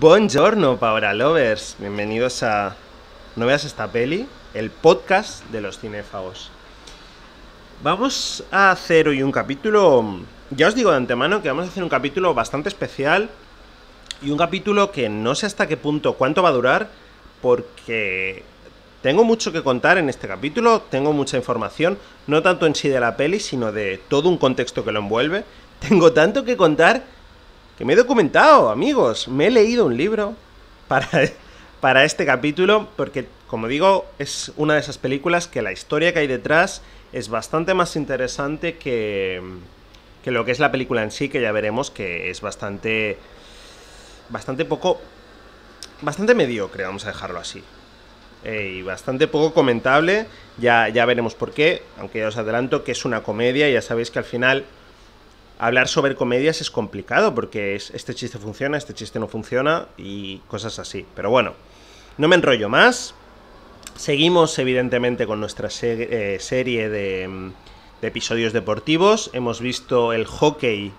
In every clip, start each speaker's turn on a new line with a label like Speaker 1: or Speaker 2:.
Speaker 1: Buongiorno, Paola Lovers. Bienvenidos a No veas esta peli, el podcast de los cinéfagos. Vamos a hacer hoy un capítulo. Ya os digo de antemano que vamos a hacer un capítulo bastante especial y un capítulo que no sé hasta qué punto, cuánto va a durar, porque tengo mucho que contar en este capítulo, tengo mucha información, no tanto en sí de la peli, sino de todo un contexto que lo envuelve. Tengo tanto que contar y me he documentado, amigos. Me he leído un libro para, para este capítulo, porque, como digo, es una de esas películas que la historia que hay detrás es bastante más interesante que, que lo que es la película en sí, que ya veremos que es bastante. bastante poco. bastante mediocre, vamos a dejarlo así. Eh, y bastante poco comentable, ya, ya veremos por qué, aunque ya os adelanto que es una comedia, ya sabéis que al final hablar sobre comedias es complicado porque este chiste funciona, este chiste no funciona y cosas así. Pero bueno, no me enrollo más. Seguimos evidentemente con nuestra eh, serie mm, de, episodios deportivos. Hemos visto el hockey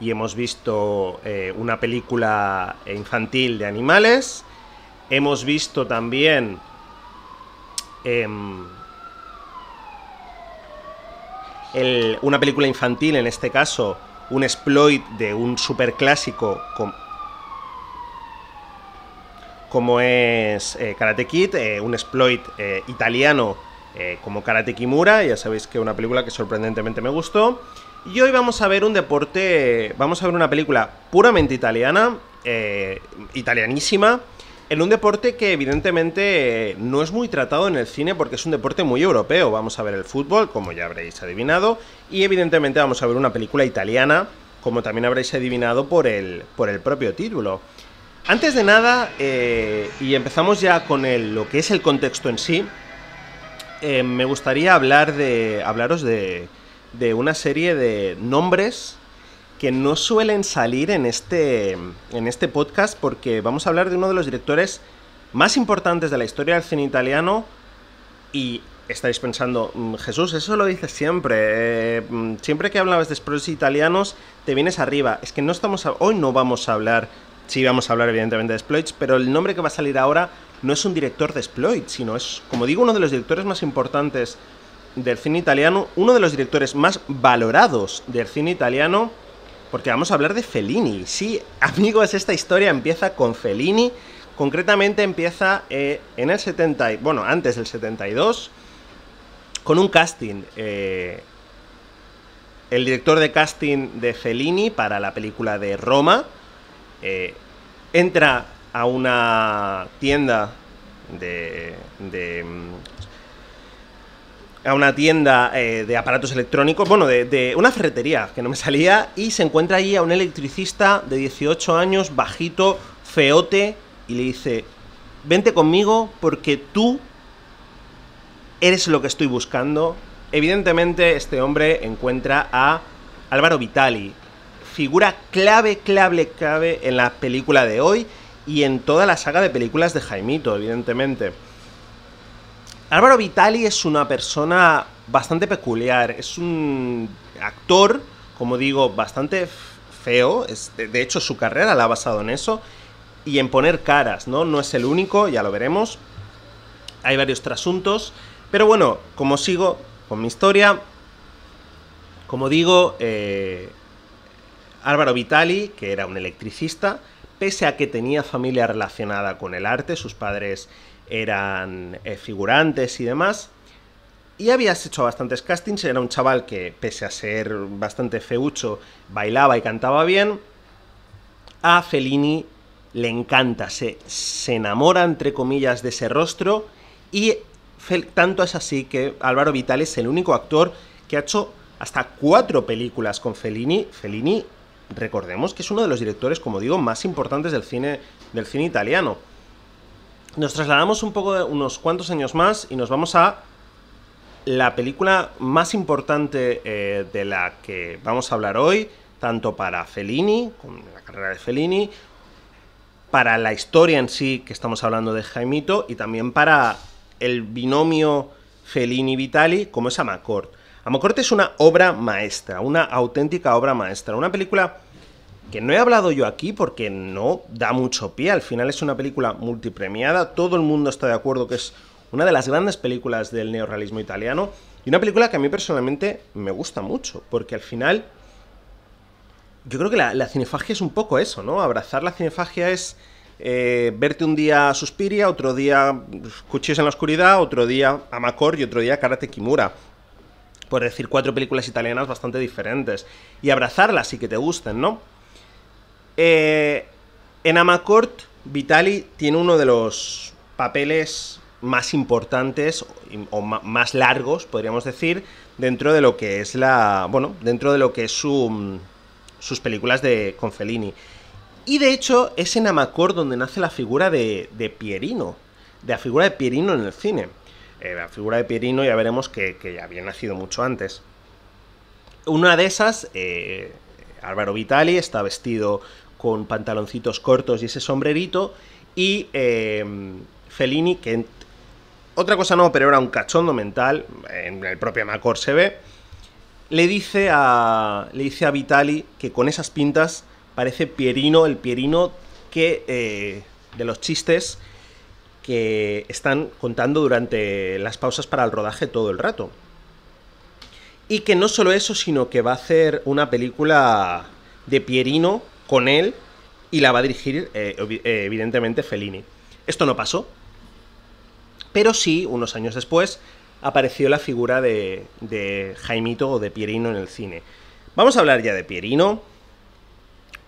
Speaker 1: y hemos visto eh, una película infantil de animales. Hemos visto también... Em, una película infantil, en este caso, un exploit de un superclásico como es eh, Karate Kid, eh, un exploit eh, italiano como Karate Kimura, ya sabéis que es una película que sorprendentemente me gustó. Y hoy vamos a ver un deporte, vamos a ver una película puramente italiana, italianísima, en un deporte que evidentemente no es muy tratado en el cine porque es un deporte muy europeo. Vamos a ver el fútbol, como ya habréis adivinado, y evidentemente vamos a ver una película italiana, como también habréis adivinado por el, por el propio título. Antes de nada, eh, y empezamos ya con lo que es el contexto en sí, eh, me gustaría hablar de, hablaros de, de una serie de nombres que no suelen salir en este, en este podcast porque vamos a hablar de uno de los directores más importantes de la historia del cine italiano y estáis pensando, mm, Jesús, eso lo dices siempre, eh, mm, siempre que hablabas de exploits italianos te vienes arriba, es que no estamos, hoy no vamos a hablar, sí vamos a hablar evidentemente de exploits, pero el nombre que va a salir ahora no es un director de exploits, sino es, como digo, uno de los directores más importantes del cine italiano, uno de los directores más valorados del cine italiano, porque vamos a hablar de Fellini. Sí, amigos, esta historia empieza con Fellini. Concretamente empieza eh, en el 70, bueno, antes del 72, con un casting. Eh, el director de casting de Fellini para la película de Roma eh, entra a una tienda de a una tienda eh, de aparatos electrónicos, bueno, de, de, una ferretería que no me salía, y se encuentra allí a un electricista de 18 años, bajito, feote, y le dice, vente conmigo porque tú eres lo que estoy buscando. Evidentemente este hombre encuentra a Álvaro Vitali, figura clave, clave, clave en la película de hoy y en toda la saga de películas de Jaimito, evidentemente. Álvaro Vitali es una persona bastante peculiar. Es un actor, como digo, bastante feo. de hecho, su carrera la ha basado en eso. Y en poner caras, ¿no? No es el único, ya lo veremos. Hay varios trasuntos. Pero bueno, como sigo con mi historia, como digo, eh, Álvaro Vitali, que era un electricista, pese a que tenía familia relacionada con el arte, sus padres eran eh, figurantes y demás. Y habías hecho bastantes castings, era un chaval que pese a ser bastante feucho, bailaba y cantaba bien. A Fellini le encanta, se, se enamora entre comillas de ese rostro y tanto es así que Álvaro Vital es el único actor que ha hecho hasta cuatro películas con Fellini. Fellini, recordemos que es uno de los directores, como digo, más importantes del cine, del cine italiano nos trasladamos un poco de unos cuantos años más y nos vamos a la película más importante eh, de la que vamos a hablar hoy, tanto para Fellini, con la carrera de Fellini, para la historia en sí que estamos hablando de Jaimito y también para el binomio Fellini-Vitali, como es *Amarcord*. Amacorte es una obra maestra, una auténtica obra maestra, una película que no he hablado yo aquí porque no da mucho pie. Al final es una película multipremiada, todo el mundo está de acuerdo que es una de las grandes películas del neorrealismo italiano y una película que a mí personalmente me gusta mucho, porque al final yo creo que la, cinefagia es un poco eso, ¿no? Abrazar la cinefagia es eh, verte un día Suspiria, otro día Cuchillos en la Oscuridad, otro día Amacor y otro día Karate Kimura por decir cuatro películas italianas bastante diferentes, y abrazarlas y que te gusten, ¿no? Eh, en Amacort, Vitali tiene uno de los papeles más importantes o más largos, podríamos decir, dentro de lo que es la. Bueno, dentro de lo que es mm, sus películas de, con Fellini. Y de hecho, es en Amacor donde nace la figura de, Pierino. De la figura de Pierino en el cine. Eh, la figura de Pierino ya veremos que, ya había nacido mucho antes. Una de esas, eh, Álvaro Vitali, está vestido con pantaloncitos cortos y ese sombrerito. Y eh, Fellini, que otra cosa no, pero era un cachondo mental, en el propio Macor se ve, le dice a, le dice a Vitali que con esas pintas parece Pierino, el Pierino que eh, de los chistes que están contando durante las pausas para el rodaje todo el rato. Y que no solo eso, sino que va a hacer una película de Pierino con él y la va a dirigir eh, eh, evidentemente Fellini. Esto no pasó, pero sí, unos años después, apareció la figura de, Jaimito o de Pierino en el cine. Vamos a hablar ya de Pierino.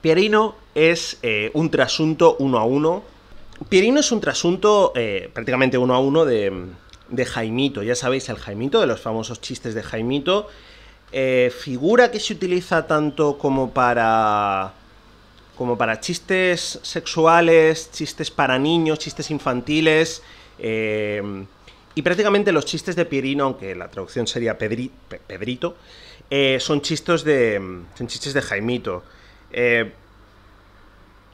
Speaker 1: Pierino es eh, un trasunto uno a uno. Pierino es un trasunto prácticamente uno a uno de, Jaimito. Ya sabéis, el Jaimito, de los famosos chistes de Jaimito. figura que se utiliza tanto como para como para chistes sexuales, chistes para niños, chistes infantiles. Eh, y prácticamente los chistes de Pierino, aunque la traducción sería Pedrito, eh, son, chistes de, son chistes de Jaimito. Eh,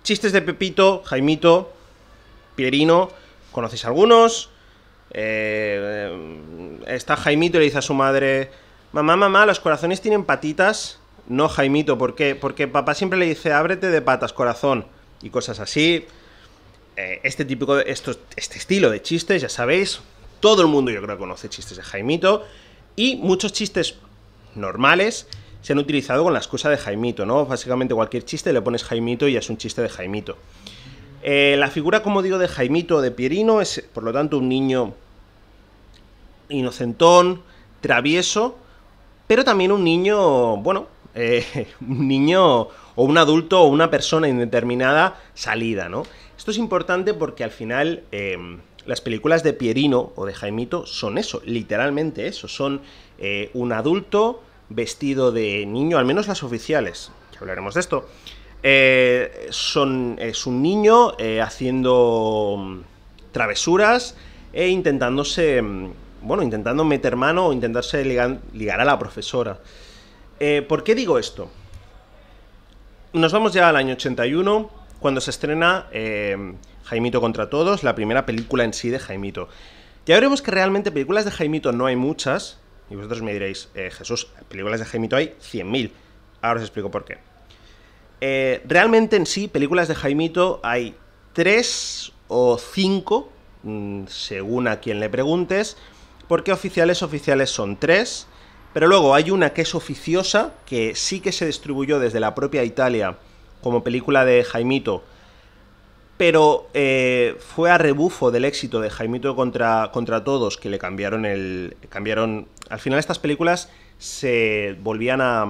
Speaker 1: chistes de Pepito, Jaimito, Pierino, ¿conocéis algunos? está Jaimito y le dice a su madre, mamá, mamá, los corazones tienen patitas. No, Jaimito, ¿por qué? Porque papá siempre le dice, ábrete de patas, corazón, y cosas así. Eh, este típico, de este estilo de chistes, ya sabéis, todo el mundo yo creo conoce chistes de Jaimito, y muchos chistes normales se han utilizado con la excusa de Jaimito, ¿no? Básicamente cualquier chiste le pones Jaimito y es un chiste de Jaimito. Eh, la figura, como digo, de Jaimito o de Pierino es, por lo tanto, un niño inocentón, travieso, pero también un niño, bueno, eh, un niño o un adulto o una persona indeterminada salida, ¿no? Esto es importante porque al final em, las películas de Pierino o de Jaimito son eso, literalmente eso, son eh, un adulto vestido de niño, al menos las oficiales, que hablaremos de esto. Eh, son, es un niño haciendo mm, travesuras e intentándose, mm, bueno, intentando meter mano o intentarse ligar a la profesora. Eh, ¿Por qué digo esto? Nos vamos ya al año 81, cuando se estrena eh, Jaimito contra todos, la primera película en sí de Jaimito. Ya veremos que realmente películas de Jaimito no hay muchas, y vosotros me diréis, eh, Jesús, películas de Jaimito hay 100.000. Ahora os explico por qué. realmente en sí, películas de Jaimito hay 3 o 5, mm, según a quien le preguntes, porque oficiales oficiales son 3 pero luego hay una que es oficiosa, que sí que se distribuyó desde la propia Italia como película de Jaimito, pero eh, fue a rebufo del éxito de Jaimito contra, contra todos que le cambiaron el. cambiaron. Al final estas películas se volvían a,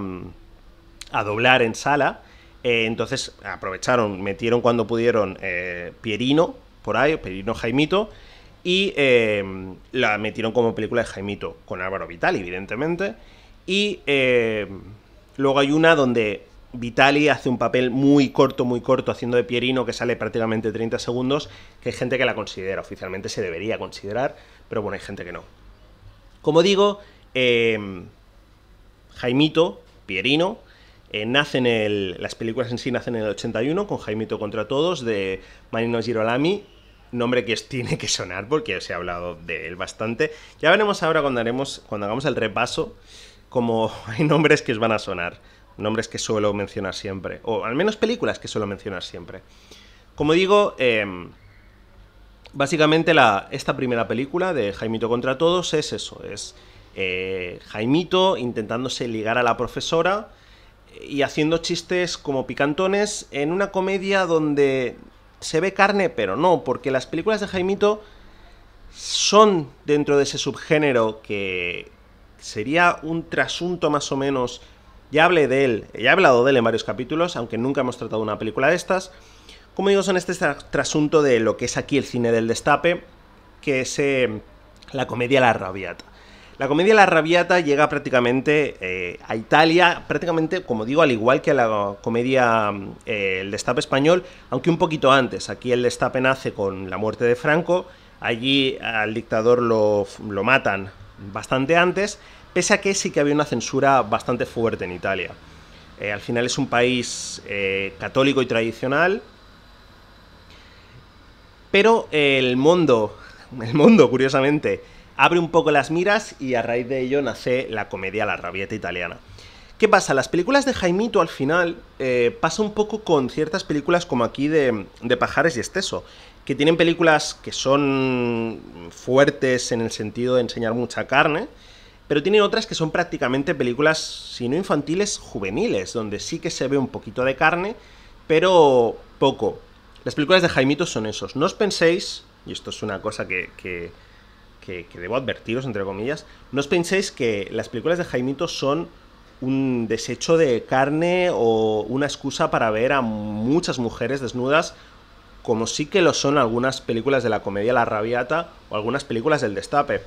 Speaker 1: a doblar en sala. Eh, entonces aprovecharon, metieron cuando pudieron eh, Pierino por ahí, Pierino Jaimito y em, la metieron como película de Jaimito, con Álvaro Vitali, evidentemente. Y em, luego hay una donde Vitali hace un papel muy corto, muy corto, haciendo de Pierino, que sale prácticamente 30 segundos, que hay gente que la considera, oficialmente se debería considerar, pero bueno, hay gente que no. Como digo, em, Jaimito, Pierino, eh, en las películas en sí nacen en el 81, con Jaimito contra todos, de Marino Girolami, nombre que os tiene que sonar porque os he hablado de él bastante. Ya veremos ahora cuando, haremos, cuando hagamos el repaso como hay nombres que os van a sonar, nombres que suelo mencionar siempre, o al menos películas que suelo mencionar siempre. Como digo, em, básicamente la, esta primera película de Jaimito contra todos es eso, es eh, Jaimito intentándose ligar a la profesora y haciendo chistes como picantones en una comedia donde se ve carne, pero no, porque las películas de Jaimito son dentro de ese subgénero que sería un trasunto más o menos. Ya hablé de él, ya he hablado de él en varios capítulos, aunque nunca hemos tratado una película de estas. Como digo, son este trasunto de lo que es aquí el cine del destape, que es eh, la comedia La Rabiata. La comedia La Rabiata llega prácticamente eh, a Italia, prácticamente, como digo, al igual que la comedia mm, eh, El Destape Español, aunque un poquito antes. Aquí el Destape nace con la muerte de Franco, allí al dictador lo, matan bastante antes, pese a que sí que había una censura bastante fuerte en Italia. Eh, al final es un país católico y tradicional. Pero el mundo, el mundo, curiosamente, abre un poco las miras y a raíz de ello nace la comedia La rabieta italiana. ¿Qué pasa? Las películas de Jaimito al final eh, pasa un poco con ciertas películas como aquí de, Pajares y Esteso, que tienen películas que son fuertes en el sentido de enseñar mucha carne, pero tienen otras que son prácticamente películas, si no infantiles, juveniles, donde sí que se ve un poquito de carne, pero poco. Las películas de Jaimito son esos. No os penséis, y esto es una cosa que que, debo advertiros, entre comillas, no os penséis que las películas de Jaimito son un desecho de carne o una excusa para ver a muchas mujeres desnudas, como sí que lo son algunas películas de la comedia La Rabiata o algunas películas del Destape.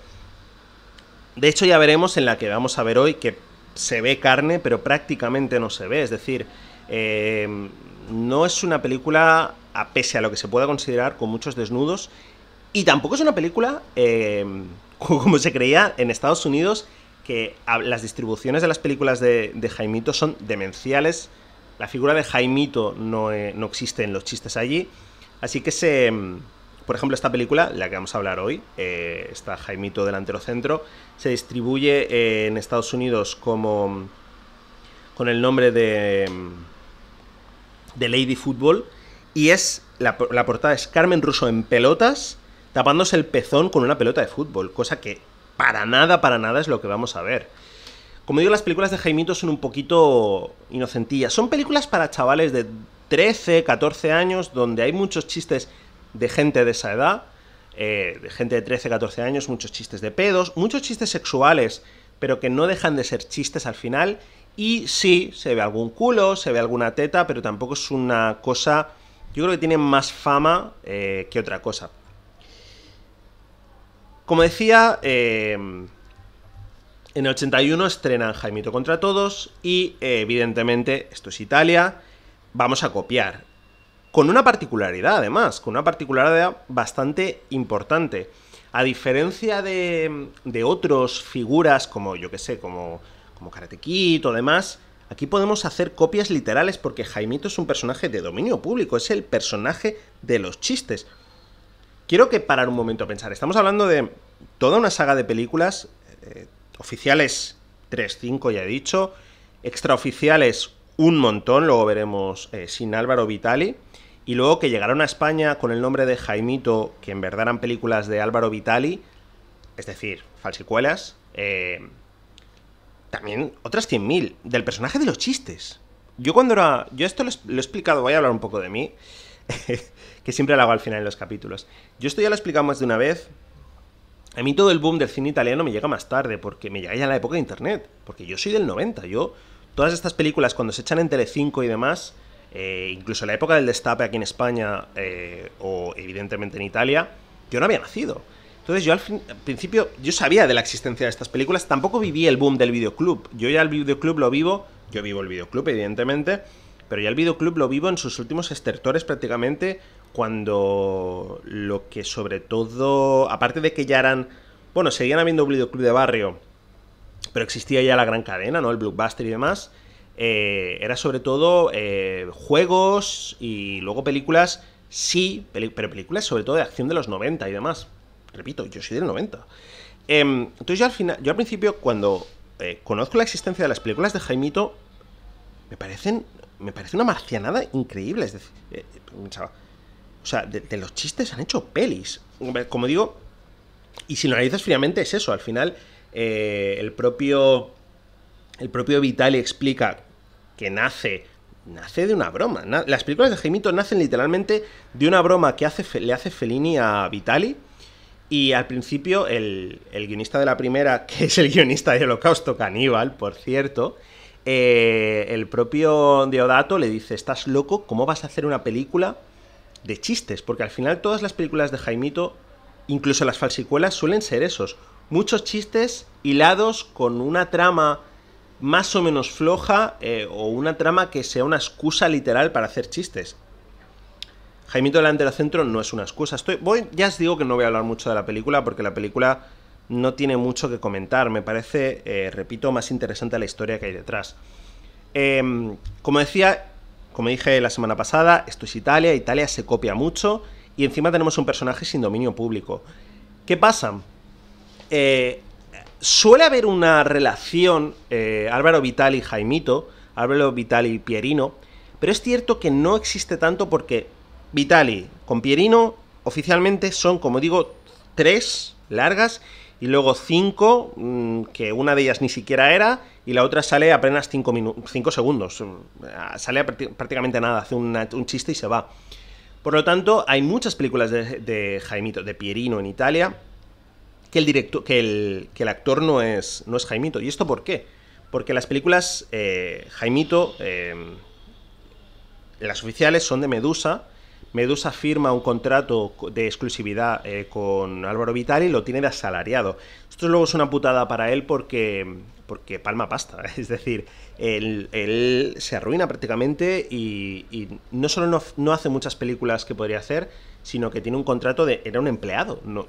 Speaker 1: De hecho, ya veremos en la que vamos a ver hoy que se ve carne, pero prácticamente no se ve. Es decir, eh, no es una película, a pese a lo que se pueda considerar, con muchos desnudos y tampoco es una película, eh, como se creía en Estados Unidos, que las distribuciones de las películas de, Jaimito son demenciales. La figura de Jaimito no, eh, existe en los chistes allí. Así que se... Mm, por ejemplo, esta película, la que vamos a hablar hoy, eh, está Jaimito delantero centro, se distribuye en Estados Unidos como mm, con el nombre de, mm, de Lady Football y es la, la portada es Carmen Russo en pelotas tapándose el pezón con una pelota de fútbol, cosa que para nada, para nada es lo que vamos a ver. Como digo, las películas de Jaimito son un poquito inocentillas. Son películas para chavales de 13, 14 años, donde hay muchos chistes de gente de esa edad, eh, de gente de 13, 14 años, muchos chistes de pedos, muchos chistes sexuales, pero que no dejan de ser chistes al final. Y sí, se ve algún culo, se ve alguna teta, pero tampoco es una cosa... Yo creo que tiene más fama eh, que otra cosa. Como decía, eh, en el 81 estrenan Jaimito contra todos y eh, evidentemente esto es Italia, vamos a copiar. Con una particularidad además, con una particularidad bastante importante. A diferencia de, de otros figuras como, yo que sé, como, como Karate Kid o demás, Aquí podemos hacer copias literales porque Jaimito es un personaje de dominio público, es el personaje de los chistes quiero que parar un momento a pensar. Estamos hablando de toda una saga de películas, eh, oficiales 3, 5 ya he dicho, extraoficiales un montón, luego veremos eh, sin Álvaro Vitali, y luego que llegaron a España con el nombre de Jaimito, que en verdad eran películas de Álvaro Vitali, es decir, falsicuelas, eh, también otras 100.000, del personaje de los chistes. Yo cuando era... Yo esto lo, lo he explicado, voy a hablar un poco de mí. que siempre la hago al final de los capítulos. Yo esto ya lo he explicado más de una vez. A mí todo el boom del cine italiano me llega más tarde, porque me llega ya a la época de internet, porque yo soy del 90, yo... Todas estas películas cuando se echan en Telecinco y demás, eh, incluso en la época del destape aquí en España eh, o evidentemente en Italia, yo no había nacido. Entonces yo al, principio yo sabía de la existencia de estas películas, tampoco viví el boom del videoclub. Yo ya el videoclub lo vivo, yo vivo el videoclub evidentemente, pero ya el videoclub lo vivo en sus últimos estertores prácticamente cuando lo que sobre todo, aparte de que ya eran, bueno, seguían habiendo club de barrio, pero existía ya la gran cadena, ¿no? El blockbuster y demás, eh, era sobre todo eh, juegos y luego películas, sí, pero películas sobre todo de acción de los 90 y demás. Repito, yo soy del 90. Em, entonces yo al final, yo al principio cuando eh, conozco la existencia de las películas de Jaimito, me parecen, me parece una marcianada increíble. Es decir, pensaba, o sea, de, los chistes han hecho pelis. Como digo, y si lo analizas fríamente es eso. Al final, eh, el propio... El propio Vitali explica que nace nace de una broma. Las películas de Jaimito nacen literalmente de una broma que le hace Fellini a Vitali. Y al principio, el, el, guionista de la primera, que es el guionista de Holocausto Caníbal, por cierto, eh, el propio Deodato le dice: Estás loco, ¿cómo vas a hacer una película de chistes, porque al final todas las películas de Jaimito, incluso las falsicuelas, suelen ser esos. Muchos chistes hilados con una trama más o menos floja eh, o una trama que sea una excusa literal para hacer chistes. Jaimito delante del centro no es una excusa. Estoy, voy, ya os digo que no voy a hablar mucho de la película porque la película no tiene mucho que comentar. Me parece, eh, repito, más interesante la historia que hay detrás. Em, como decía, como dije la semana pasada, esto es Italia, Italia se copia mucho y encima tenemos un personaje sin dominio público. ¿Qué pasa? Eh, suele haber una relación eh, Álvaro Vitali y Jaimito, Álvaro Vitali y Pierino, pero es cierto que no existe tanto porque Vitali con Pierino oficialmente son, como digo, tres largas y luego cinco, mm, que una de ellas ni siquiera era, y la otra sale apenas 5 cinco segundos. Mm, sale prácticamente nada, hace un chiste y se va. Por lo tanto, hay muchas películas de, Jaimito, de Pierino en Italia, que el, que el, actor no es, no es Jaimito. ¿Y esto por qué? Porque las películas eh, Jaimito, eh, las oficiales son de Medusa, Medusa firma un contrato de exclusividad eh, con Álvaro Vitali y lo tiene de asalariado. Esto luego es una putada para él porque, porque palma pasta. Es decir, él, se arruina prácticamente y, no solo no, hace muchas películas que podría hacer, sino que tiene un contrato de... Era un empleado. No,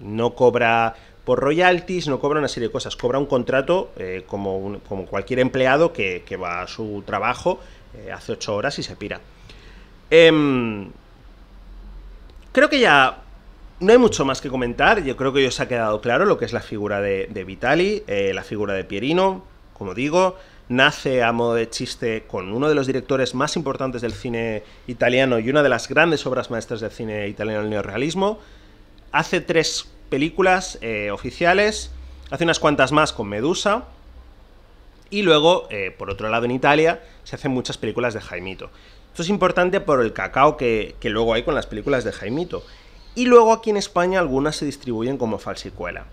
Speaker 1: no cobra por royalties, no cobra una serie de cosas. Cobra un contrato eh, como, como, cualquier empleado que, va a su trabajo, eh, hace ocho horas y se pira. Em, creo que ya no hay mucho más que comentar. Yo creo que os ha quedado claro lo que es la figura de, Vitali, eh, la figura de Pierino, como digo. Nace a modo de chiste con uno de los directores más importantes del cine italiano y una de las grandes obras maestras del cine italiano el neorrealismo. Hace tres películas eh, oficiales, hace unas cuantas más con Medusa. Y luego, eh, por otro lado, en Italia se hacen muchas películas de Jaimito. Esto es importante por el cacao que, luego hay con las películas de Jaimito. Y luego aquí en España algunas se distribuyen como falsicuela.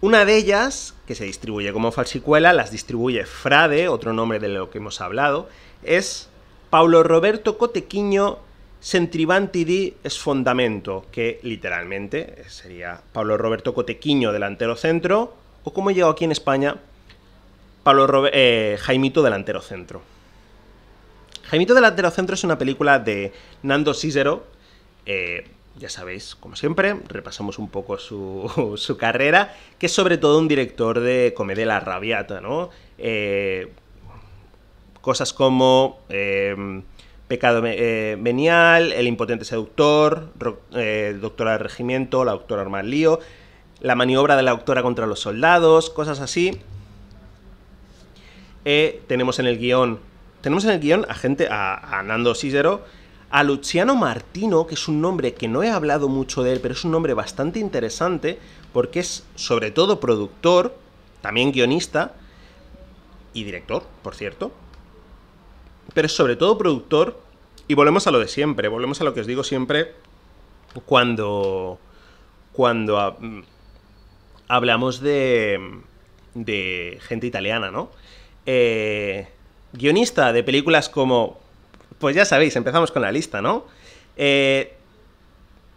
Speaker 1: Una de ellas, que se distribuye como falsicuela, las distribuye Frade, otro nombre de lo que hemos hablado, es Paulo Roberto Cotequiño Centribantidi Esfondamento, que literalmente sería Pablo Roberto Cotequiño delantero centro, o como llegó aquí en España, Pablo eh, Jaimito delantero centro. Jaimito del Aterocentro es una película de Nando Cícero. Eh, ya sabéis, como siempre, repasamos un poco su, carrera, que es sobre todo un director de comedia la rabiata, ¿no? Eh, cosas como em, Pecado Venial, eh, El Impotente Seductor, Doctora del Regimiento, La Doctora Armar Lío, La Maniobra de la Doctora contra los Soldados, cosas así. tenemos en el guión tenemos en el guión a gente, a, Nando Cícero, a Luciano Martino, que es un nombre que no he hablado mucho de él, pero es un nombre bastante interesante porque es sobre todo productor, también guionista y director, por cierto. Pero es sobre todo productor y volvemos a lo de siempre, volvemos a lo que os digo siempre cuando cuando mm, hablamos de de gente italiana, ¿no? Eh, guionista de películas como, pues ya sabéis, empezamos con la lista, ¿no? Eh,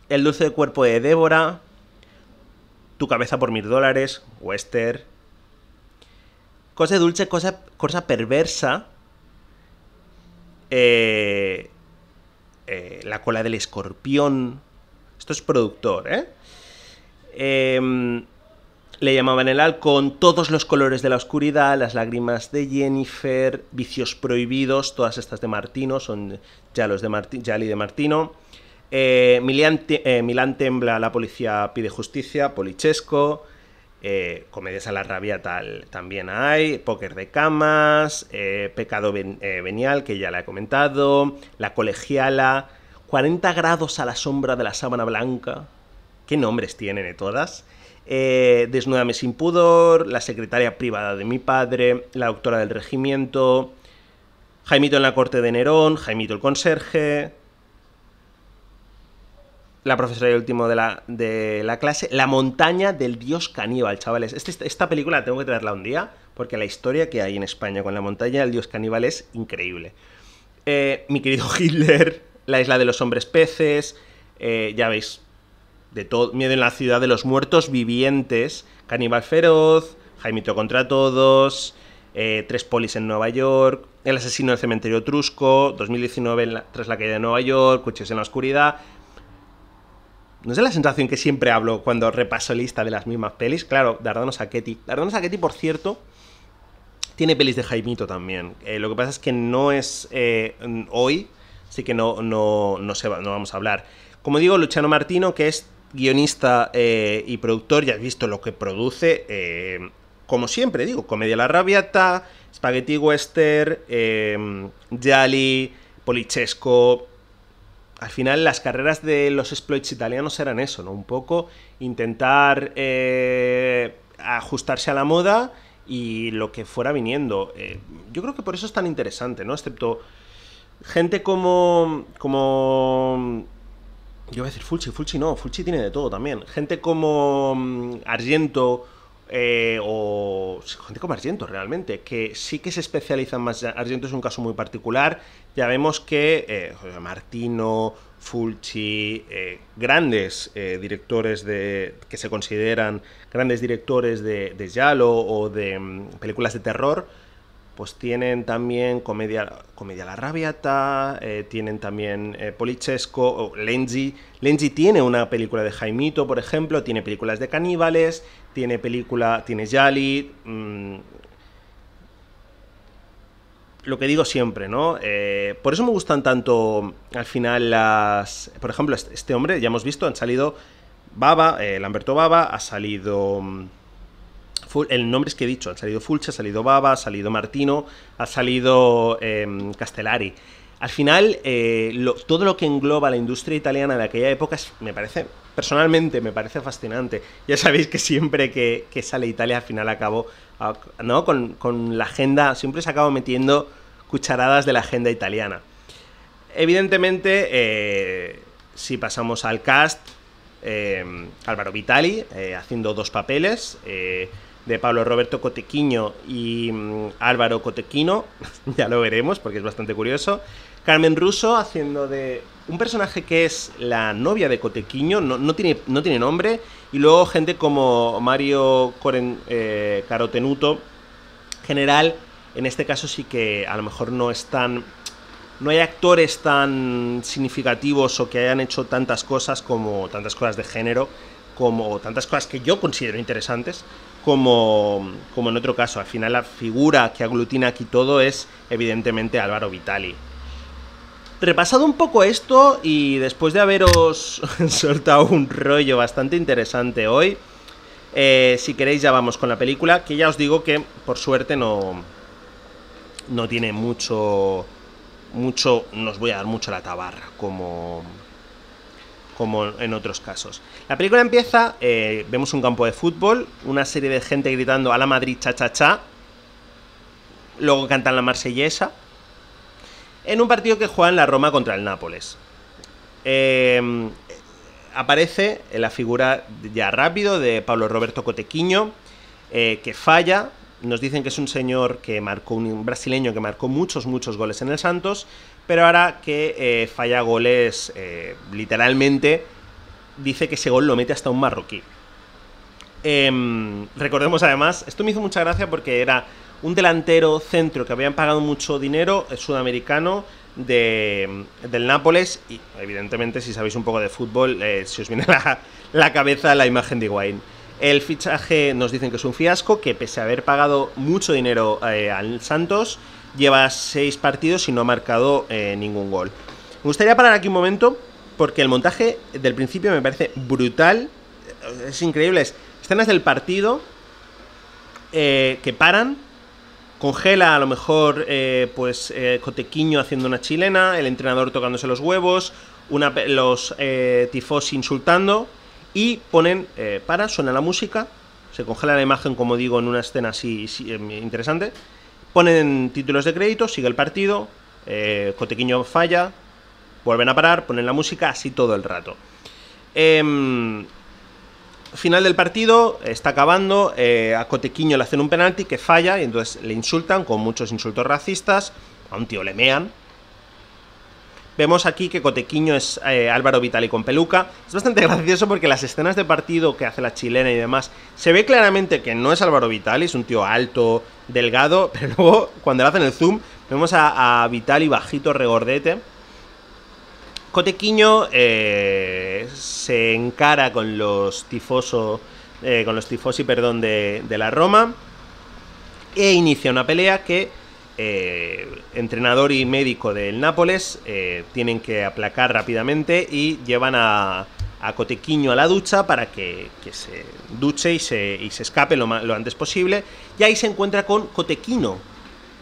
Speaker 1: el dulce de cuerpo de Débora, Tu cabeza por mil dólares, Wester, Cosa dulce, cosa, cosa perversa, eh, eh, La cola del escorpión. Esto es productor, ¿eh? eh le llamaban el halcón, todos los colores de la oscuridad, las lágrimas de Jennifer, vicios prohibidos, todas estas de Martino, son ya los de de Martino. Eh, eh, Milán, tembla, la policía pide justicia, Polichesco. Eh, comedias a la rabia tal también hay, póker de camas, pecado venial, que ya la he comentado, la colegiala, 40 grados a la sombra de la sábana blanca. ¿Qué nombres tienen de todas? eh, sin pudor, La secretaria privada de mi padre, La doctora del regimiento, Jaimito en la corte de Nerón, Jaimito el conserje, la profesora y último de la, de la clase, La montaña del dios caníbal, chavales. Este, este, esta película tengo que traerla un día, porque la historia que hay en España con La montaña del dios caníbal es increíble. Eh, mi querido Hitler, La isla de los hombres peces, eh, ya veis, de todo Miedo en la ciudad de los muertos vivientes, Caníbal feroz, Jaimito contra todos, eh, Tres polis en Nueva York, El asesino del cementerio Trusco, 2019 tras la caída de Nueva York, Cuchillos en la oscuridad. ¿No sé la sensación que siempre hablo cuando repaso lista de las mismas pelis? Claro, Dardano Aketi. Dardano Ketty, por cierto, tiene pelis de Jaimito también. Eh, lo que pasa es que no es eh, hoy, así que no, se no vamos a hablar. Como digo, Luciano Martino, que es guionista eh, y productor, ya has visto lo que produce. Eh, como siempre digo, Comedia La Rabiata, Spaghetti Western, eh, Polichesco. Al final las carreras de los exploits italianos eran eso, ¿no? Un poco intentar eh, ajustarse a la moda y lo que fuera viniendo. yo creo que por eso es tan interesante, ¿no? Excepto gente como, como yo voy a decir Fulci, Fulci no, Fulci tiene de todo también. Gente como mm, Argento eh, o gente como Argento realmente, que sí que se especializan más. Argento es un caso muy particular. Ya vemos que eh, Martino, Fulci, eh, grandes directores de, que se consideran grandes directores de, de Yalo o de mm, películas de terror, pues tienen también Comedia, comedia la Rabiata, eh, tienen también eh, Polichesco, lenzi. Lenji. Lenji tiene una película de Jaimito, por ejemplo, tiene películas de caníbales, tiene película, tiene Yali. Mm. lo que digo siempre, ¿no? Eh, por eso me gustan tanto al final las... Por ejemplo, este, este hombre, ya hemos visto, han salido Baba, Lamberto Baba, ha salido... Mm, el nombre es que he dicho, han salido Fulce, ha salido Baba, ha salido Martino, ha salido em, Castellari. Al final, eh, todo lo que engloba la industria italiana de aquella época me parece, personalmente, me parece fascinante. Ya sabéis que siempre que, sale Italia, al final acabo ah, con, la agenda, siempre se acabo metiendo cucharadas de la agenda italiana. Evidentemente, eh, si pasamos al cast, eh, Álvaro Vitali haciendo dos papeles de Pablo Roberto Cotequiño y mm, Álvaro Cotequino, ya lo veremos porque es bastante curioso. Carmen Russo haciendo de un personaje que es la novia de Cotequiño, no, tiene, no tiene nombre, y luego gente como Mario Coren, eh, Carotenuto, general, en este caso sí que a lo mejor no están No hay actores tan significativos o que hayan hecho tantas cosas como tantas cosas de género como tantas cosas que yo considero interesantes como, como en otro caso. Al final la figura que aglutina aquí todo es evidentemente Álvaro Vitali. Repasado un poco esto y después de haberos soltado un rollo bastante interesante hoy, eh, si queréis ya vamos con la película, que ya os digo que por suerte no, no tiene mucho, mucho, nos voy a dar mucho la tabarra como, como en otros casos. La película empieza, eh, vemos un campo de fútbol, una serie de gente gritando a la Madrid cha cha cha, luego cantan la marsellesa, en un partido que juegan la Roma contra el Nápoles. Eh, aparece la figura ya rápido de Pablo Roberto Cotequiño, eh, que falla. Nos dicen que es un señor que marcó, un brasileño que marcó muchos, muchos goles en el Santos, pero ahora que eh, falla goles eh, literalmente, dice que ese gol lo mete hasta un marroquí. Em, recordemos además, esto me hizo mucha gracia porque era un delantero centro que habían pagado mucho dinero, sudamericano, de, del Nápoles, y evidentemente si sabéis un poco de fútbol, eh, si os viene la, la cabeza la imagen de Higuaín. El fichaje nos dicen que es un fiasco, que pese a haber pagado mucho dinero al Santos, lleva seis partidos y no ha marcado eh, ningún gol. Me gustaría parar aquí un momento porque el montaje del principio me parece brutal. Eh, es increíble. Es escenas del partido eh, que paran. Congela a lo mejor pues Cotequiño haciendo una chilena, el entrenador tocándose los huevos, los tifos insultando y ponen, para, suena la música, se congela la imagen como digo en una escena así interesante Ponen títulos de crédito, sigue el partido, eh, Cotequiño falla, vuelven a parar, ponen la música así todo el rato. Em, final del partido, está acabando, eh, a Cotequiño le hacen un penalti que falla y entonces le insultan con muchos insultos racistas, a un tío le mean, Vemos aquí que Cotequiño es eh, Álvaro Vitali con peluca. Es bastante gracioso porque las escenas de partido que hace la chilena y demás, se ve claramente que no es Álvaro Vitali, es un tío alto, delgado, pero luego cuando le hacen el zoom, vemos a, Vitali bajito, regordete. Cotequiño eh, se encara con los tifoso, eh, con los tifosi, perdón, de, de la Roma e inicia una pelea que eh, entrenador y médico del Nápoles, eh, tienen que aplacar rápidamente y llevan a, Cotequino a la ducha para que, se duche y se, escape lo, antes posible. Y ahí se encuentra con Cotequino,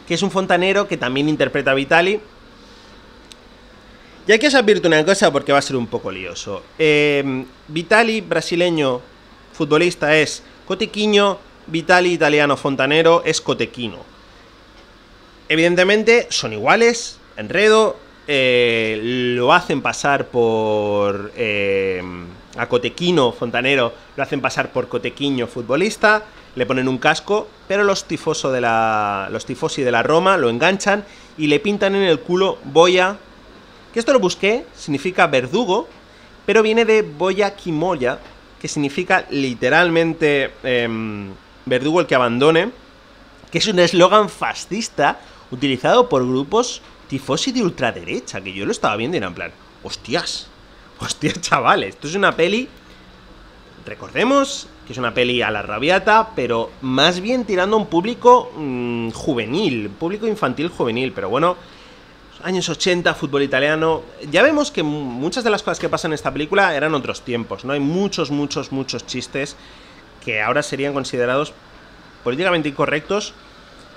Speaker 1: que es un fontanero que también interpreta a Vitali. Y hay que advierto una cosa porque va a ser un poco lioso. Eh, Vitali, brasileño, futbolista, es Cotequino Vitali, italiano, fontanero, es Cotequino evidentemente son iguales, enredo, eh, lo hacen pasar por... Eh, a Cotequino, fontanero, lo hacen pasar por Cotequiño, futbolista, le ponen un casco, pero los, tifoso de la, los tifosi de la Roma lo enganchan y le pintan en el culo boya, que esto lo busqué, significa verdugo, pero viene de boya quimoya, que significa literalmente em, verdugo el que abandone, que es un eslogan fascista utilizado por grupos tifosi de ultraderecha, que yo lo estaba viendo y era en plan, hostias, hostias chavales, esto es una peli, recordemos que es una peli a la rabiata, pero más bien tirando a un público mm, juvenil, público infantil juvenil, pero bueno, años 80, fútbol italiano. Ya vemos que muchas de las cosas que pasan en esta película eran otros tiempos, ¿no? Hay muchos, muchos, muchos chistes que ahora serían considerados políticamente incorrectos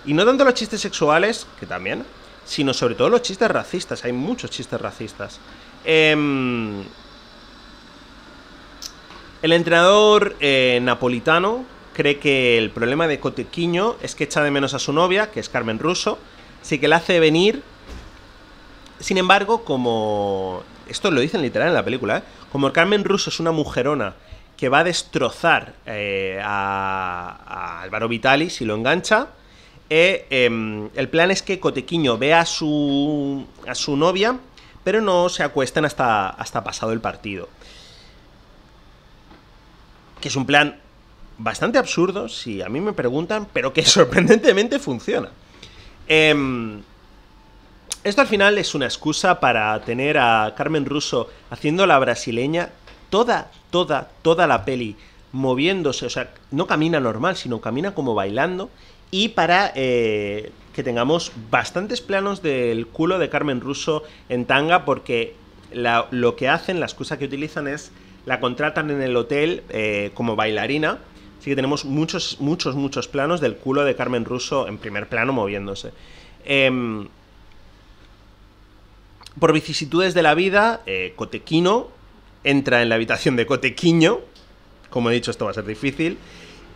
Speaker 1: y no tanto los chistes sexuales, que también, sino sobre todo los chistes racistas. Hay muchos chistes racistas. Em, el entrenador eh, napolitano cree que el problema de Cotequiño es que echa de menos a su novia, que es Carmen Russo, así que la hace venir. Sin embargo, como. Esto lo dicen literal en la película, ¿eh? Como Carmen Russo es una mujerona que va a destrozar eh, a, a Álvaro Vitali si lo engancha, eh, em, el plan es que Cotequiño vea a su, a su novia, pero no se acuestan hasta, hasta pasado el partido. Que es un plan bastante absurdo, si a mí me preguntan, pero que sorprendentemente funciona. Em, esto al final es una excusa para tener a Carmen Russo haciendo la brasileña toda, toda, toda la peli moviéndose, o sea, no camina normal, sino camina como bailando y para eh, que tengamos bastantes planos del culo de Carmen Russo en tanga, porque lo que hacen, la excusa que utilizan es la contratan en el hotel eh, como bailarina. Así que tenemos muchos, muchos, muchos planos del culo de Carmen Russo en primer plano moviéndose. Em, por vicisitudes de la vida, eh, Cotequino entra en la habitación de Cotequiño. Como he dicho, esto va a ser difícil.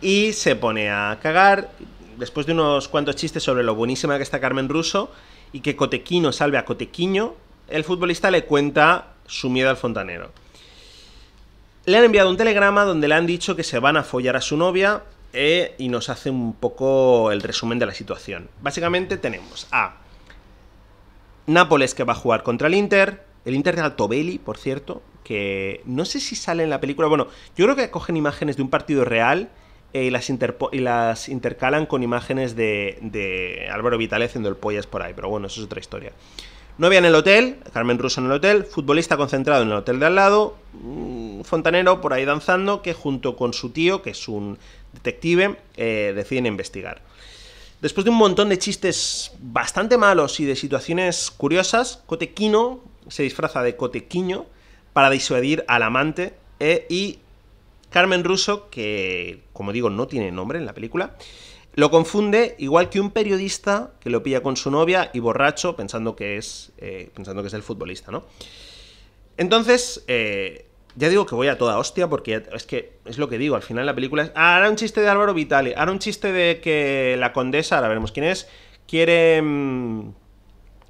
Speaker 1: Y se pone a cagar después de unos cuantos chistes sobre lo buenísima que está Carmen Russo y que Cotequino salve a Cotequiño, el futbolista le cuenta su miedo al fontanero. Le han enviado un telegrama donde le han dicho que se van a follar a su novia eh, y nos hace un poco el resumen de la situación. Básicamente tenemos a Nápoles que va a jugar contra el Inter, el Inter de Altobelli, por cierto, que no sé si sale en la película, bueno, yo creo que cogen imágenes de un partido real eh, y, las y las intercalan con imágenes de, Álvaro Vitale haciendo el pollas por ahí, pero bueno, eso es otra historia. Novia en el hotel, Carmen Russo en el hotel, futbolista concentrado en el hotel de al lado, mm, fontanero por ahí danzando, que junto con su tío, que es un detective, eh, deciden investigar. Después de un montón de chistes bastante malos y de situaciones curiosas, Cotequino se disfraza de Cotequiño para disuadir al amante eh, y Carmen Russo, que como digo no tiene nombre en la película, lo confunde igual que un periodista que lo pilla con su novia y borracho pensando que es, eh, pensando que es el futbolista, ¿no? Entonces, eh, ya digo que voy a toda hostia porque es que es lo que digo, al final la película es... Ah, un chiste de Álvaro Vitali, hará un chiste de que la condesa, ahora veremos quién es, quiere... Mm,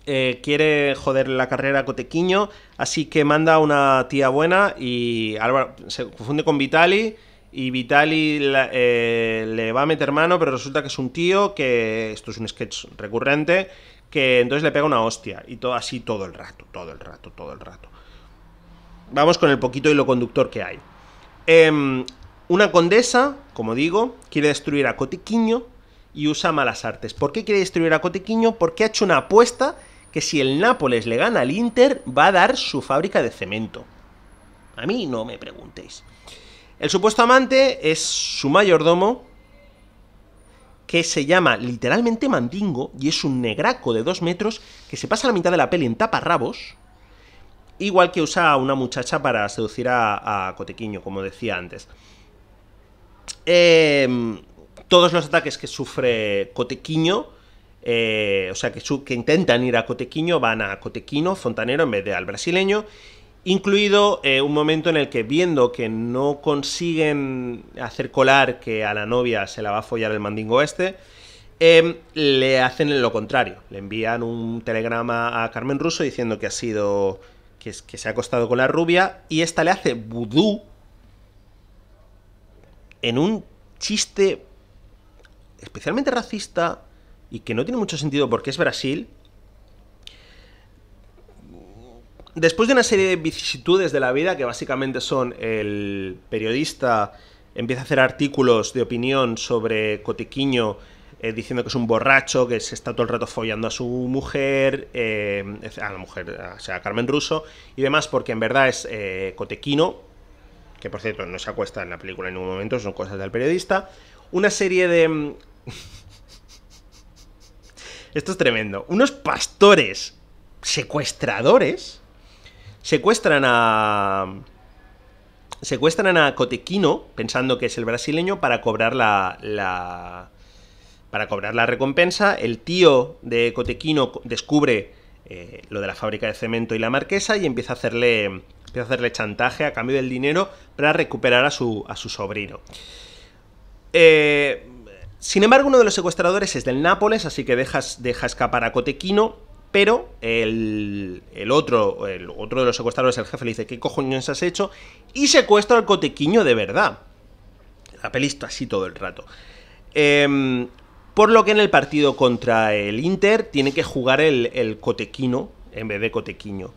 Speaker 1: eh, quiere joder la carrera a Cotequiño, así que manda una tía buena y Álvaro se confunde con Vitali y Vitali eh, le va a meter mano, pero resulta que es un tío que, esto es un sketch recurrente, que entonces le pega una hostia y todo así todo el rato, todo el rato, todo el rato. Vamos con el poquito lo conductor que hay. Em, una condesa, como digo, quiere destruir a Cotequiño y usa malas artes. ¿Por qué quiere destruir a Cotequiño? Porque ha hecho una apuesta que si el Nápoles le gana al Inter, va a dar su fábrica de cemento. A mí no me preguntéis. El supuesto amante es su mayordomo, que se llama literalmente Mandingo, y es un negraco de dos metros que se pasa la mitad de la peli en taparrabos, igual que usa a una muchacha para seducir a, a Cotequiño, como decía antes. Em, todos los ataques que sufre Cotequiño eh, o sea, que, intentan ir a Cotequino van a Cotequino, Fontanero, en vez de al brasileño, incluido eh, un momento en el que viendo que no consiguen hacer colar que a la novia se la va a follar el mandingo este, em, le hacen lo contrario, le envían un telegrama a Carmen Russo diciendo que ha sido, que, que se ha acostado con la rubia, y esta le hace vudú en un chiste especialmente racista, y que no tiene mucho sentido porque es Brasil. Después de una serie de vicisitudes de la vida, que básicamente son el periodista empieza a hacer artículos de opinión sobre Cotiquiño eh, diciendo que es un borracho, que se está todo el rato follando a su mujer, eh, a la mujer, o sea, a Carmen Russo y demás, porque en verdad es eh, Cotequino, que por cierto no se acuesta en la película en ningún momento, son cosas del periodista, una serie de... Esto es tremendo. Unos pastores secuestradores secuestran a. Secuestran a Cotequino, pensando que es el brasileño, para cobrar la, para cobrar la recompensa. El tío de Cotequino descubre eh, lo de la fábrica de cemento y la marquesa y empieza a hacerle, a hacerle chantaje a cambio del dinero para recuperar a su, a su sobrino. Eh, sin embargo, uno de los secuestradores es del Nápoles, así que dejas, deja escapar a Cotequino, pero el, otro, el otro de los secuestradores, el jefe, le dice, ¿qué cojones has hecho? Y secuestra al Cotequino de verdad. La así todo el rato. Em, por lo que en el partido contra el Inter tiene que jugar el, Cotequino en vez de Cotequino.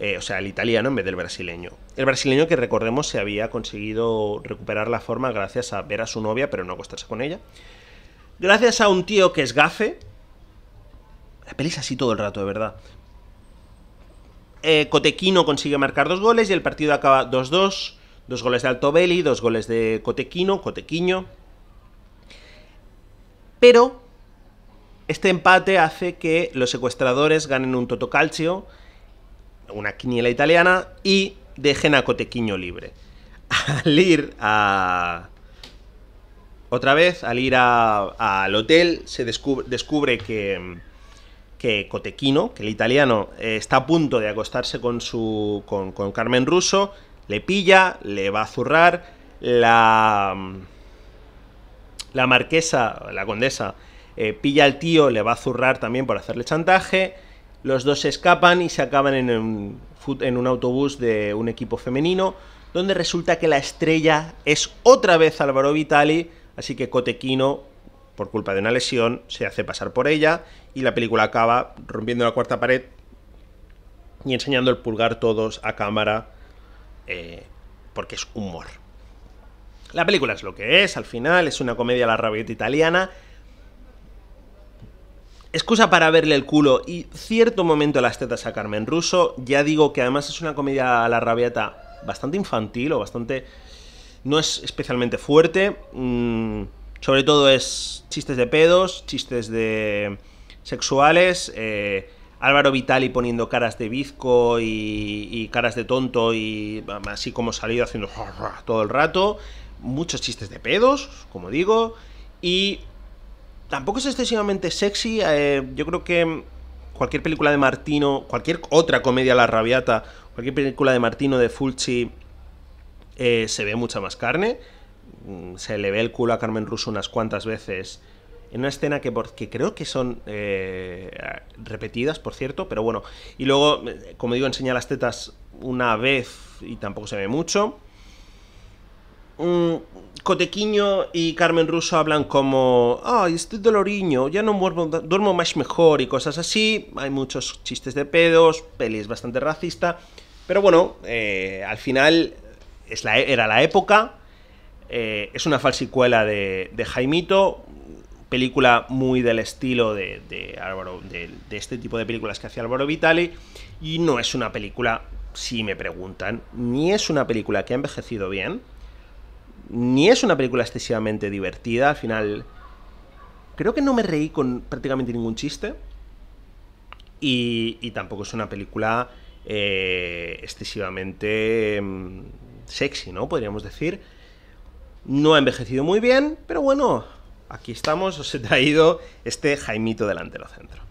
Speaker 1: Eh, o sea, el italiano en vez del brasileño. El brasileño que recordemos se había conseguido recuperar la forma gracias a ver a su novia, pero no acostarse con ella gracias a un tío que es gafe. La peli es así todo el rato, de verdad. Eh, Cotequino consigue marcar dos goles y el partido acaba 2-2. Dos goles de Altobelli, dos goles de Cotequino, Cotequiño. Pero este empate hace que los secuestradores ganen un Totocalcio, una quiniela italiana, y dejen a Cotequino libre. Al ir a, otra vez, al ir al hotel, se descubre, que, que Cotequino, que el italiano, eh, está a punto de acostarse con, su, con, Carmen Russo, le pilla, le va a zurrar, la, la marquesa, la condesa, eh, pilla al tío, le va a zurrar también por hacerle chantaje, los dos se escapan y se acaban en en un autobús de un equipo femenino, donde resulta que la estrella es otra vez Álvaro Vitali, así que Cotequino, por culpa de una lesión, se hace pasar por ella y la película acaba rompiendo la cuarta pared y enseñando el pulgar todos a cámara eh, porque es humor. La película es lo que es, al final es una comedia a la rabieta italiana. Excusa para verle el culo y cierto momento las tetas a Carmen Russo. Ya digo que además es una comedia a la rabieta bastante infantil o bastante no es especialmente fuerte. Mm, sobre todo es chistes de pedos, chistes de sexuales. Eh, Álvaro Vitali poniendo caras de bizco y, caras de tonto y mm, así como salido haciendo todo el rato. Muchos chistes de pedos, como digo. Y tampoco es excesivamente sexy. Eh, yo creo que cualquier película de Martino, cualquier otra comedia La Rabiata, cualquier película de Martino, de Fulci eh, se ve mucha más carne. Mm, se le ve el culo a Carmen Russo unas cuantas veces. En una escena que, porque creo que son eh, repetidas, por cierto, pero bueno. Y luego, eh, como digo, enseña las tetas una vez y tampoco se ve mucho. un mm, Cotequiño y Carmen Russo hablan como, ay, estoy doloriño, ya no duermo más mejor y cosas así. Hay muchos chistes de pedos, peli es bastante racista. Pero bueno, al final e, era la época. Eh, es una falsicuela de, Jaimito. Película muy del estilo de, Álvaro. De, este tipo de películas que hacía Álvaro Vitali. Y no es una película, si me preguntan, ni es una película que ha envejecido bien. Ni es una película excesivamente divertida. Al final. Creo que no me reí con prácticamente ningún chiste. Y, tampoco es una película eh, excesivamente. Mm, sexy, ¿no? Podríamos decir. No ha envejecido muy bien, pero bueno, aquí estamos, os he traído este Jaimito delantero centro.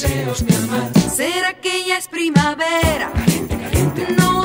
Speaker 2: deseos, mi amar. ¿Será que ya es primavera? Caliente, caliente. No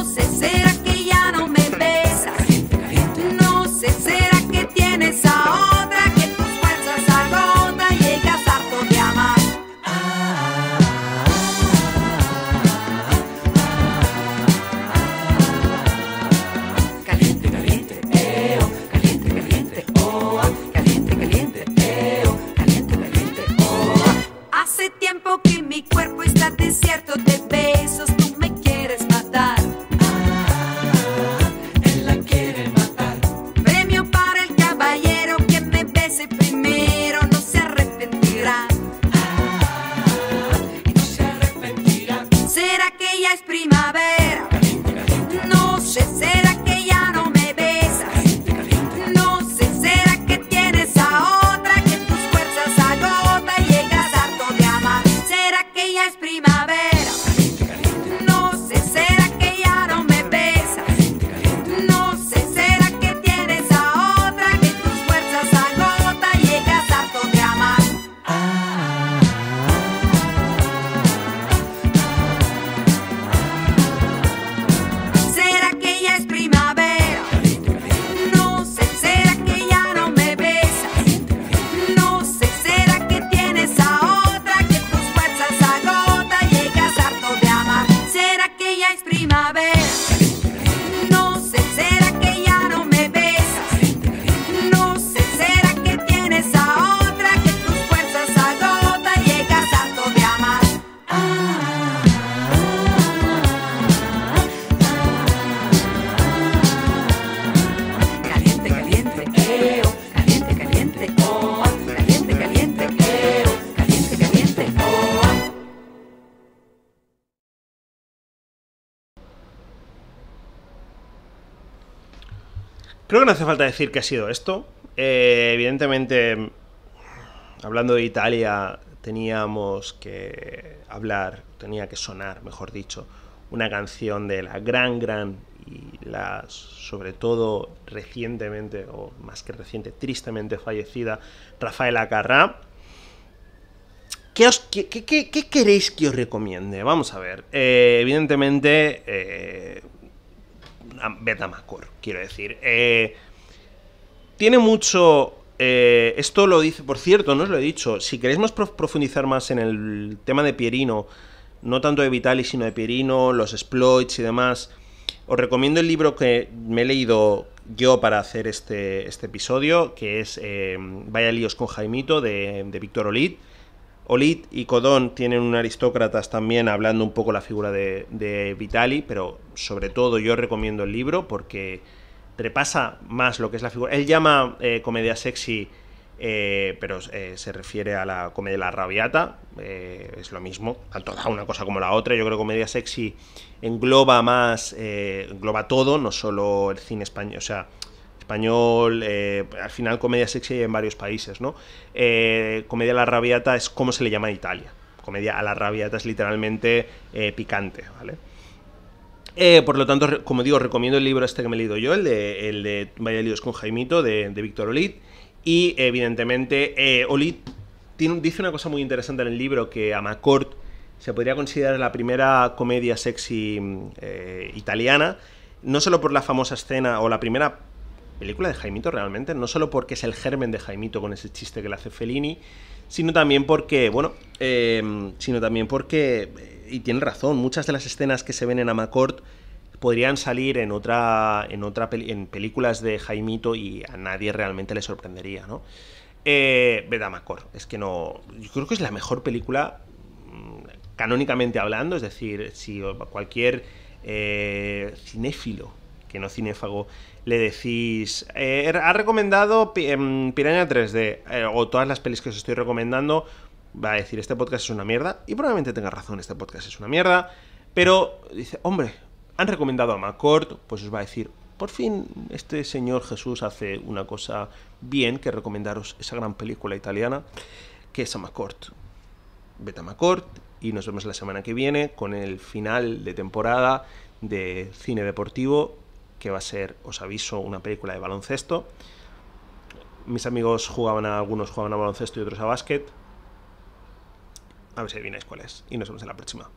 Speaker 1: falta decir que ha sido esto. Eh, evidentemente, hablando de Italia, teníamos que hablar, tenía que sonar, mejor dicho, una canción de la gran, gran y la, sobre todo recientemente, o más que reciente, tristemente fallecida, Rafaela Carrá. ¿Qué, os, qué, queréis que os recomiende? Vamos a ver. Eh, evidentemente, eh, Betamacor, quiero decir. Eh, tiene mucho... Eh, esto lo dice, por cierto, no os lo he dicho, si queréis profundizar más en el tema de Pierino, no tanto de Vitali, sino de Pierino, los exploits y demás, os recomiendo el libro que me he leído yo para hacer este, este episodio, que es eh, Vaya líos con Jaimito, de, Víctor Olid. Olid y Codón tienen un aristócratas también hablando un poco la figura de, de Vitali, pero sobre todo yo recomiendo el libro porque repasa más lo que es la figura. Él llama eh, comedia sexy, eh, pero eh, se refiere a la comedia la rabiata, es lo mismo, tanto da una cosa como la otra. Yo creo que comedia sexy engloba más, engloba todo, no solo el cine español, o sea, español, al final comedia sexy hay en varios países, ¿no? comedia la rabiata es como se le llama en Italia. Comedia a la rabiata es literalmente picante, ¿vale? Eh, por lo tanto, como digo, recomiendo el libro este que me he leído yo, el de, el de Vaya Líos con Jaimito, de, Víctor Olid. Y evidentemente, eh, Olid dice una cosa muy interesante en el libro que Amacort se podría considerar la primera comedia sexy mm, eh, italiana, no solo por la famosa escena o la primera película de Jaimito realmente, no solo porque es el germen de Jaimito con ese chiste que le hace Fellini, sino también porque, bueno, em, sino también porque, eh, y tiene razón, muchas de las escenas que se ven en Amacort podrían salir en otra en otra en películas de Jaimito y a nadie realmente le sorprendería, ¿no? Eh, Amacort, es que no, yo creo que es la mejor película mm, canónicamente hablando, es decir, si cualquier eh, cinéfilo que no cinéfago le decís, eh, er, ha recomendado em, Piranha 3D eh, o todas las pelis que os estoy recomendando, va a decir, este podcast es una mierda, y probablemente tenga razón, este podcast es una mierda, pero dice, hombre, han recomendado a Macort, pues os va a decir, por fin este señor Jesús hace una cosa bien, que recomendaros esa gran película italiana, que es Amacort. Vete a y nos vemos la semana que viene con el final de temporada de cine deportivo que va a ser, os aviso, una película de baloncesto. Mis amigos jugaban a algunos jugaban a baloncesto y otros a básquet. A ver si adivináis cuál es. Y nos vemos en la próxima.